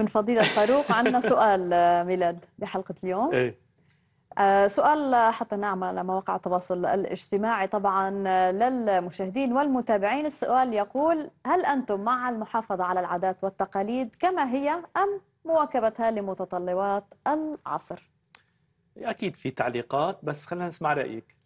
من فضيلة فاروق عندنا سؤال آه، ميلاد بحلقة اليوم إيه؟ آه، سؤال آه، حتى نعمل على مواقع التواصل الاجتماعي طبعا للمشاهدين والمتابعين السؤال يقول هل أنتم مع المحافظة على العادات والتقاليد كما هي أم مواكبتها لمتطلبات العصر أكيد في تعليقات بس خلينا نسمع رأيك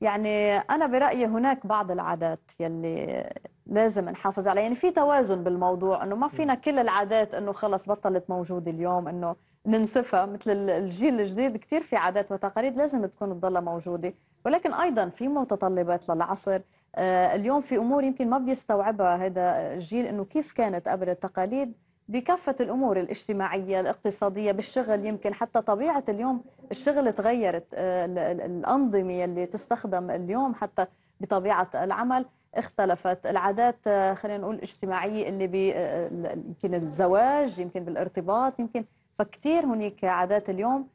يعني أنا برأيي هناك بعض العادات يلي لازم نحافظ عليه يعني في توازن بالموضوع انه ما فينا كل العادات انه خلص بطلت موجوده اليوم انه ننسفها مثل الجيل الجديد كثير في عادات وتقاليد لازم تكون تضلها موجوده ولكن ايضا في متطلبات للعصر آه اليوم في امور يمكن ما بيستوعبها هذا الجيل انه كيف كانت قبل التقاليد بكافة الأمور الاجتماعية الاقتصادية بالشغل يمكن حتى طبيعة اليوم الشغل تغيرت آه، الأنظمة اللي تستخدم اليوم حتى بطبيعة العمل اختلفت العادات آه، خلينا نقول الاجتماعيه اللي بي آه، آه، يمكن الزواج يمكن بالارتباط يمكن فكتير هناك عادات اليوم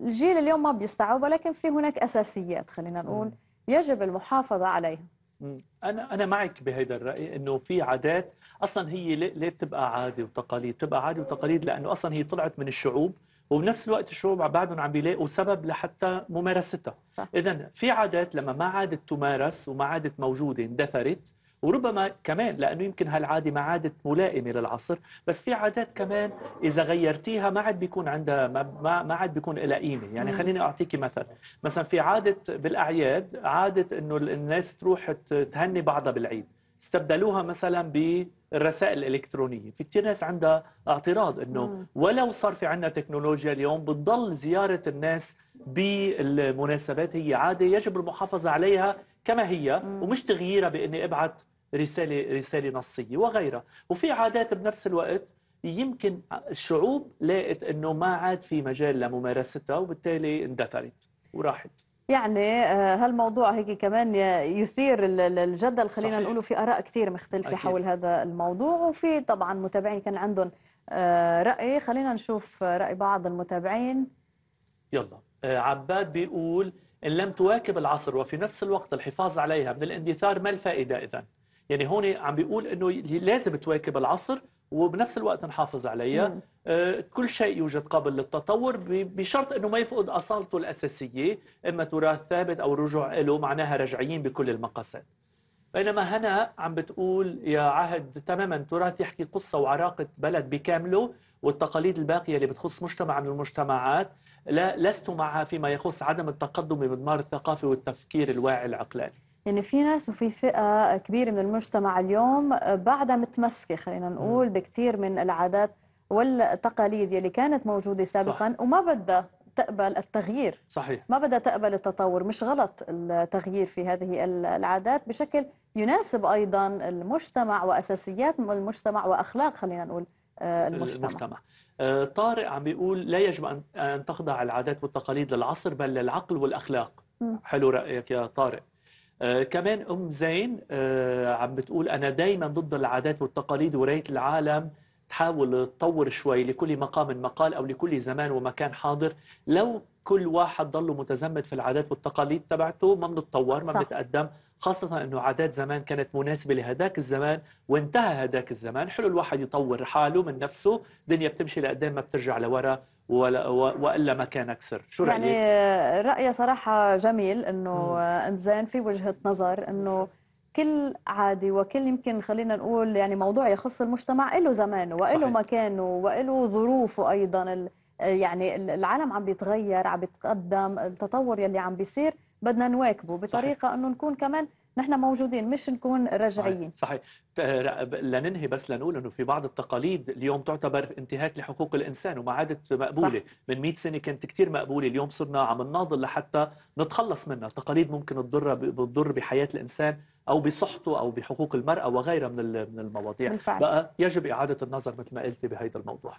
الجيل اليوم ما بيستوعبها لكن في هناك اساسيات خلينا نقول يجب المحافظه عليها انا انا معك بهذا الراي انه في عادات اصلا هي ليه بتبقى عاده وتقاليد بتبقى عاده وتقاليد لانه اصلا هي طلعت من الشعوب وبنفس الوقت الشباب بعدهم عم بيلاقوا سبب لحتى ممارستها اذا في عادات لما ما عادت تمارس وما عادت موجوده اندثرت وربما كمان لانه يمكن هالعاده ما عادت ملائمه للعصر بس في عادات كمان اذا غيرتيها ما عاد بيكون عندها ما, ما عاد بيكون لها قيمه يعني خليني اعطيكي مثل مثلا في عاده بالاعياد عاده انه الناس تروح تهني بعضها بالعيد استبدلوها مثلا بالرسائل الالكترونيه في كثير ناس عندها اعتراض انه ولو صار في عندنا تكنولوجيا اليوم بتضل زياره الناس بالمناسبات هي عاده يجب المحافظه عليها كما هي ومش تغييرها باني ابعت رساله رساله نصيه وغيرها وفي عادات بنفس الوقت يمكن الشعوب لقت انه ما عاد في مجال لممارستها وبالتالي اندثرت وراحت يعني آه، هالموضوع هيك كمان يثير الجدل خلينا نقول في آراء كثير مختلفة أكيد. حول هذا الموضوع وفي طبعا متابعين كان عندهم آه، رأي خلينا نشوف رأي بعض المتابعين يلا آه، عباد بيقول إن لم تواكب العصر وفي نفس الوقت الحفاظ عليها من الاندثار ما الفائدة إذا يعني هون عم بيقول أنه لازم تواكب العصر وبنفس الوقت نحافظ عليها آه، كل شيء يوجد قابل للتطور بشرط انه ما يفقد اصالته الاساسيه اما تراث ثابت او رجوع له معناها رجعيين بكل المقاسات بينما هنا عم بتقول يا عهد تماما تراث يحكي قصه وعراقه بلد بكامله والتقاليد الباقيه اللي بتخص مجتمع من المجتمعات لا لست معها فيما يخص عدم التقدم بمضمار الثقافي والتفكير الواعي العقلاني يعني في ناس وفي فئة كبيرة من المجتمع اليوم آه، بعدها متمسكة خلينا نقول بكثير من العادات والتقاليد يلي كانت موجودة سابقا صح. وما بدها تقبل التغيير صحيح ما بدها تقبل التطور مش غلط التغيير في هذه العادات بشكل يناسب أيضا المجتمع وأساسيات المجتمع وأخلاق خلينا نقول آه، المجتمع, المجتمع. آه، طارق عم بيقول لا يجب أن تخضع العادات والتقاليد للعصر بل للعقل والأخلاق م. حلو رأيك يا طارق آه، كمان ام زين آه عم بتقول انا دائما ضد العادات والتقاليد ورايت العالم تحاول تطور شوي لكل مقام مقال او لكل زمان ومكان حاضر لو كل واحد ضله متزمت في العادات والتقاليد تبعته ما بنتطور ما بنتقدم خاصة أنه عادات زمان كانت مناسبة لهداك الزمان وانتهى هداك الزمان حلو الواحد يطور حاله من نفسه دنيا بتمشي لقدام ما بترجع لورا والا ما كان اكثر شو رايك يعني رايي صراحه جميل انه انت زين في وجهه نظر انه كل عادي وكل يمكن خلينا نقول يعني موضوع يخص المجتمع له زمانه وله مكانه وله ظروفه ايضا يعني العالم عم بيتغير عم بيتقدم التطور يلي عم بيصير بدنا نواكبه بطريقه انه نكون كمان نحن موجودين مش نكون رجعيين صحيح, صحيح. لننهي بس لنقول انه في بعض التقاليد اليوم تعتبر انتهاك لحقوق الانسان وما عادت مقبوله صح. من 100 سنه كانت كثير مقبوله اليوم صرنا عم نناضل لحتى نتخلص منها تقاليد ممكن تضر بتضر بحياه الانسان او بصحته او بحقوق المراه وغيرها من المواضيع بالفعل. بقى يجب اعاده النظر مثل ما قلتي بهذا الموضوع